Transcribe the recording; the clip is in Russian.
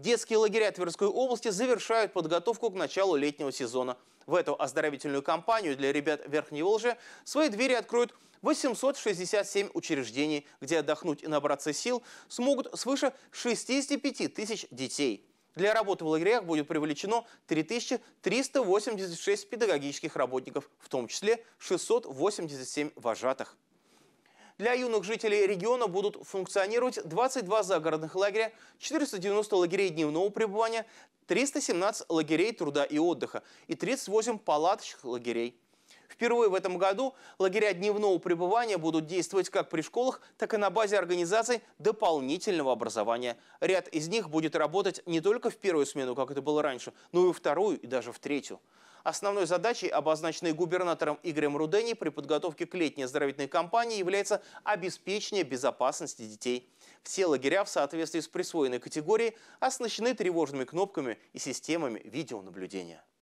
Детские лагеря Тверской области завершают подготовку к началу летнего сезона. В эту оздоровительную кампанию для ребят Верхней Волжи свои двери откроют 867 учреждений, где отдохнуть и набраться сил смогут свыше 65 тысяч детей. Для работы в лагерях будет привлечено 3386 педагогических работников, в том числе 687 вожатых. Для юных жителей региона будут функционировать 22 загородных лагеря, 490 лагерей дневного пребывания, 317 лагерей труда и отдыха и 38 палаточных лагерей. Впервые в этом году лагеря дневного пребывания будут действовать как при школах, так и на базе организаций дополнительного образования. Ряд из них будет работать не только в первую смену, как это было раньше, но и во вторую и даже в третью. Основной задачей, обозначенной губернатором Игорем Рудени при подготовке к летней оздоровительной кампании, является обеспечение безопасности детей. Все лагеря в соответствии с присвоенной категорией оснащены тревожными кнопками и системами видеонаблюдения.